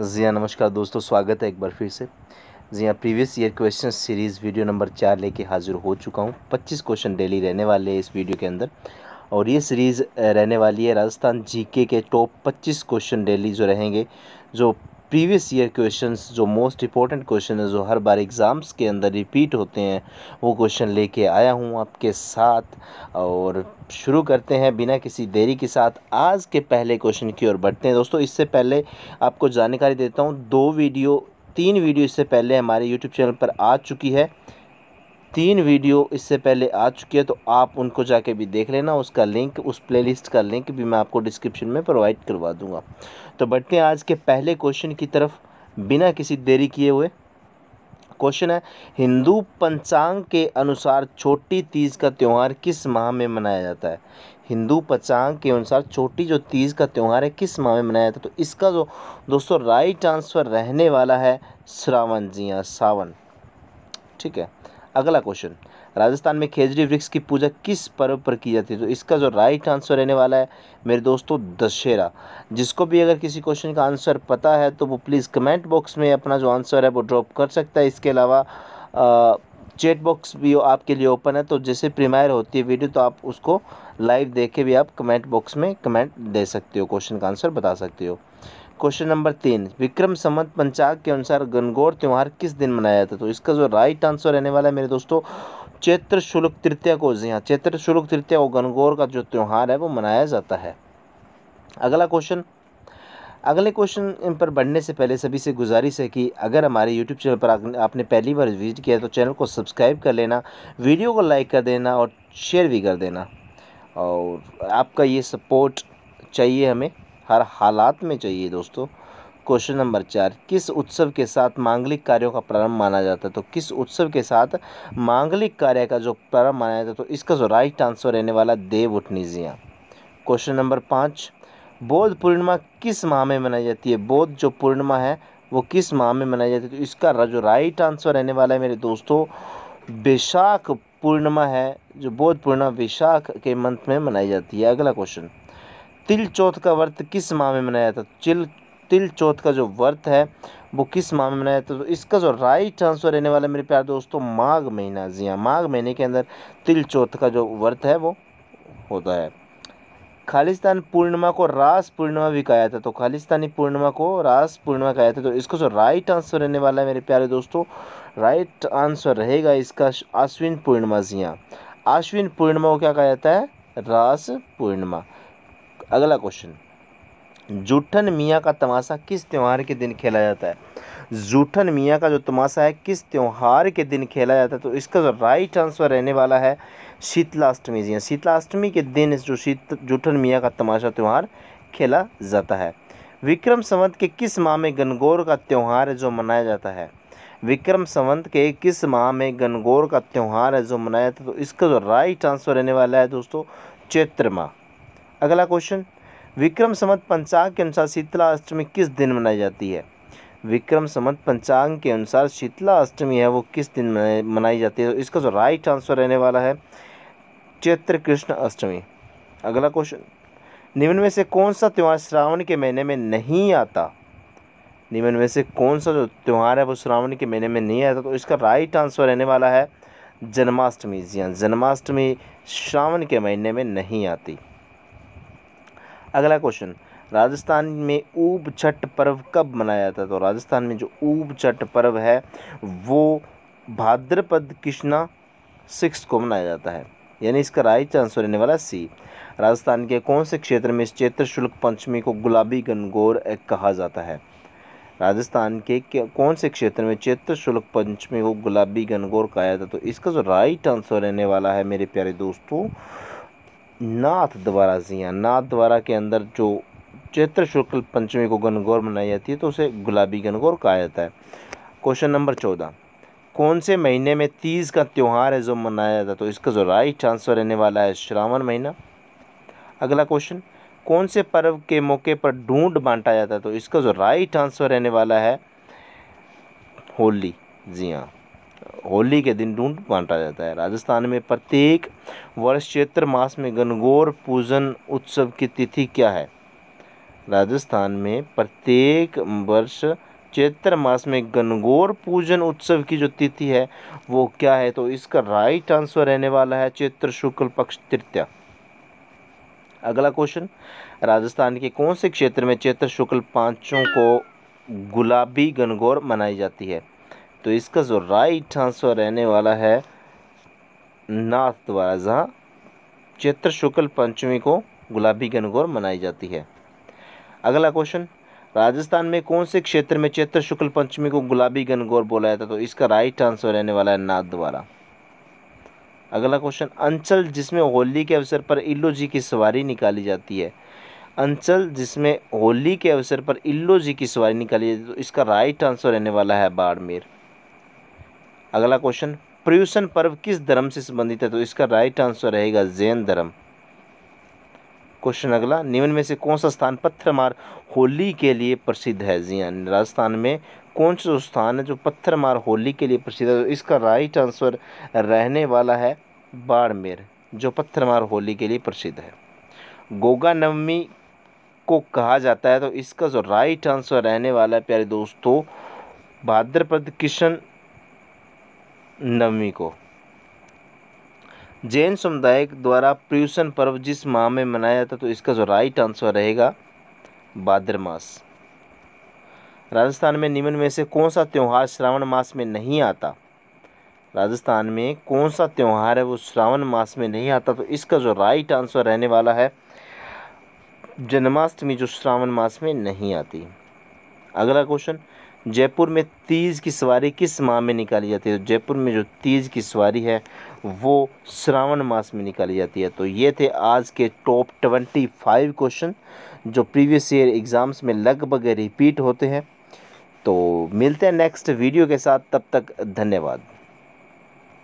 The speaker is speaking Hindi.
जिया नमस्कार दोस्तों स्वागत है एक बार फिर से जिया previous year question series video number चार लेके हाज़िर हो चुका हूँ पच्चीस क्वेश्चन डेली रहने वाले हैं इस वीडियो के अंदर और ये सीरीज़ रहने वाली है राजस्थान जीके के टॉप पच्चीस क्वेश्चन डेली जो रहेंगे जो प्रीवियस ईयर क्वेश्चंस जो मोस्ट इंपॉर्टेंट क्वेश्चन है जो हर बार एग्ज़ाम्स के अंदर रिपीट होते हैं वो क्वेश्चन लेके आया हूँ आपके साथ और शुरू करते हैं बिना किसी देरी के साथ आज के पहले क्वेश्चन की ओर बढ़ते हैं दोस्तों इससे पहले आपको जानकारी देता हूँ दो वीडियो तीन वीडियो इससे पहले हमारे यूट्यूब चैनल पर आ चुकी है तीन वीडियो इससे पहले आ चुकी है तो आप उनको जाके भी देख लेना उसका लिंक उस प्लेलिस्ट का लिंक भी मैं आपको डिस्क्रिप्शन में प्रोवाइड करवा दूंगा तो बढ़ते हैं आज के पहले क्वेश्चन की तरफ बिना किसी देरी किए हुए क्वेश्चन है हिंदू पंचांग के अनुसार छोटी तीज का त्यौहार किस माह में मनाया जाता है हिंदू पंचांग के अनुसार छोटी जो तीज का त्यौहार है किस माह में मनाया जाता है तो इसका जो दोस्तों राइट आंसर रहने वाला है श्रावण जी हाँ, सावन ठीक है अगला क्वेश्चन राजस्थान में खेजड़ी वृक्ष की पूजा किस पर्व पर की जाती है तो इसका जो राइट आंसर रहने वाला है मेरे दोस्तों दशहरा जिसको भी अगर किसी क्वेश्चन का आंसर पता है तो वो प्लीज़ कमेंट बॉक्स में अपना जो आंसर है वो ड्रॉप कर सकता है इसके अलावा चैट बॉक्स भी आपके लिए ओपन है तो जैसे प्रीमायर होती है वीडियो तो आप उसको लाइव देख के भी आप कमेंट बॉक्स में कमेंट दे सकते हो क्वेश्चन का आंसर बता सकते हो क्वेश्चन नंबर तीन विक्रम संवत पंचाग के अनुसार गणगौर त्यौहार किस दिन मनाया जाता है तो इसका जो राइट आंसर रहने वाला है मेरे दोस्तों चैत्र शुल्क तृतीया को जी हाँ चैत्र शुल्क तृतीया को गणगौर का जो त्यौहार है वो मनाया जाता है अगला क्वेश्चन अगले क्वेश्चन इन पर बढ़ने से पहले सभी से गुजारिश है कि अगर हमारे यूट्यूब चैनल पर आपने पहली बार विजिट किया तो चैनल को सब्सक्राइब कर लेना वीडियो को लाइक कर देना और शेयर भी कर देना और आपका ये सपोर्ट चाहिए हमें हर हालात में चाहिए दोस्तों क्वेश्चन नंबर चार किस उत्सव के साथ मांगलिक कार्यों का प्रारंभ माना जाता है तो किस उत्सव के साथ मांगलिक कार्य का जो प्रारंभ माना जाता है तो इसका जो राइट आंसर रहने वाला देव उठनीजियाँ क्वेश्चन नंबर पाँच बौद्ध पूर्णिमा किस माह में मनाई जाती है बौद्ध जो पूर्णिमा है वो किस माह में मनाई जाती है तो इसका जो राइट आंसर रहने वाला है मेरे दोस्तों वैशाख पूर्णिमा है जो बौद्ध पूर्णिमा वैशाख के मंथ में मनाई जाती है अगला क्वेश्चन तिल चौथ का व्रत किस माह में मनाया जाता है तिल तिल चौथ का जो व्रत है वो किस माह में मनाया जाता है तो इसका जो राइट आंसर रहने वाला है मेरे प्यार दोस्तों माघ महीना जी हाँ माघ महीने के अंदर तिल चौथ का जो व्रत है वो होता है खालिस्तान पूर्णिमा को रास पूर्णिमा भी कहा जाता है तो खालिस्तानी पूर्णिमा को रास पूर्णिमा कहा जाता है तो इसका जो राइट आंसर रहने वाला है मेरे प्यारे दोस्तों राइट आंसर रहेगा इसका अश्विन पूर्णिमा जी हाँ आश्विन पूर्णिमा को क्या कहा जाता है रास पूर्णिमा अगला क्वेश्चन जूठन मियाँ का तमाशा किस त्यौहार के दिन खेला जाता है जूठन मियाँ का जो तमाशा है किस त्यौहार के दिन खेला जाता है तो इसका जो राइट आंसर रहने वाला है शीतलाष्टमी जी शीतलाष्टमी के दिन जो शीत जूठन मियाँ का तमाशा त्यौहार खेला जाता है विक्रम संवत के किस माह में गनगौर का त्यौहार है जो मनाया जाता है विक्रम संवंत के किस माह में गनगौर का त्यौहार है जो मनाया जाता है तो इसका जो राइट आंसर रहने वाला है दोस्तों चैत्र माह अगला क्वेश्चन विक्रम समत पंचांग के अनुसार शीतला अष्टमी किस दिन मनाई जाती है विक्रम समत पंचांग के अनुसार शीतला अष्टमी है वो किस दिन मनाई जाती है तो इसका जो राइट आंसर रहने वाला है चैत्र कृष्ण अष्टमी अगला क्वेश्चन निम्न में से कौन सा त्यौहार श्रावण के महीने में नहीं आता निम्न में से कौन सा जो त्यौहार है वो श्रावण के महीने में नहीं आता तो इसका राइट आंसर रहने वाला है जन्माष्टमी जी हाँ जन्माष्टमी श्रावण के महीने में नहीं आती अगला क्वेश्चन राजस्थान में ऊब छठ पर्व कब मनाया जाता है तो राजस्थान में जो ऊब छठ पर्व है वो भाद्रपद कृष्णा सिक्स को मनाया जाता है यानी इसका राइट आंसर रहने वाला सी राजस्थान के कौन से क्षेत्र में इस चैत्र शुल्क पंचमी को गुलाबी गनगौर कहा जाता है राजस्थान के कौन से क्षेत्र में चैत्र शुल्क पंचमी को गुलाबी गनगौर कहा जाता है तो इसका जो राइट आंसर रहने वाला है मेरे प्यारे दोस्तों नाथ द्वारा जिया नाथ द्वारा के अंदर जो चैत्र शुक्ल पंचमी को गनगौर मनाई जाती है तो उसे गुलाबी गनगौर कहा जाता है क्वेश्चन नंबर चौदह कौन से महीने में तीज का त्यौहार है जो मनाया जाता है तो इसका जो राइट आंसर रहने वाला है श्रावण महीना अगला क्वेश्चन कौन से पर्व के मौके पर ढूंढ बांटा जाता है तो इसका जो राइट आंसर रहने वाला है होली जी हाँ होली के दिन ढूंढ बांटा जाता है राजस्थान में प्रत्येक वर्ष चैत्र मास में गणगौर पूजन उत्सव की तिथि क्या है राजस्थान में प्रत्येक वर्ष चैत्र मास में गणगौर पूजन उत्सव की जो तिथि है वो क्या है तो इसका राइट आंसर रहने वाला है चैत्र शुक्ल पक्ष तृतीया अगला क्वेश्चन राजस्थान के कौन से क्षेत्र में चैत्र शुक्ल पांचों को गुलाबी गणगौर मनाई जाती है तो इसका जो राइट आंसर रहने वाला है नाथ द्वारा जहाँ चैत्र शुक्ल पंचमी को गुलाबी गनगौर मनाई जाती है अगला क्वेश्चन राजस्थान में कौन से क्षेत्र में चित्र शुक्ल पंचमी को गुलाबी गनगौर बोला जाता है तो इसका राइट आंसर रहने वाला है नाथ द्वारा अगला क्वेश्चन अंचल जिसमें होली के अवसर पर इल्लो जी की सवारी निकाली जाती है अंचल जिसमें होली के अवसर पर इल्लो जी की सवारी निकाली जाती है तो इसका राइट आंसर रहने वाला है बाड़मेर अगला क्वेश्चन पर्यूषण पर्व किस धर्म से संबंधित है तो इसका राइट आंसर रहेगा जैन धर्म क्वेश्चन अगला निम्न में से कौन सा स्थान पत्थरमार होली के लिए प्रसिद्ध है जी हाँ राजस्थान में कौन सा स्थान है जो पत्थरमार होली के लिए प्रसिद्ध है तो इसका राइट आंसर रहने वाला है बाड़मेर जो पत्थरमार होली के लिए प्रसिद्ध है गोगा नवमी को कहा जाता है तो इसका जो राइट आंसर रहने वाला है प्यारे दोस्तों भाद्रपद कृष्ण नवमी को जैन समुदाय द्वारा पर्यूषण पर्व जिस माह में मनाया जाता तो इसका जो राइट आंसर रहेगा भाद्र मास राजस्थान में निम्न में से कौन सा त्यौहार श्रावण मास में नहीं आता राजस्थान में कौन सा त्यौहार है वो श्रावण मास में नहीं आता तो इसका जो राइट आंसर रहने वाला है जन्माष्टमी जो श्रावण मास में नहीं आती अगला क्वेश्चन जयपुर में तीज की सवारी किस माह में निकाली जाती है तो जयपुर में जो तीज की सवारी है वो श्रावण मास में निकाली जाती है तो ये थे आज के टॉप ट्वेंटी फाइव क्वेश्चन जो प्रीवियस ईयर एग्ज़ाम्स में लगभग रिपीट होते हैं तो मिलते हैं नेक्स्ट वीडियो के साथ तब तक धन्यवाद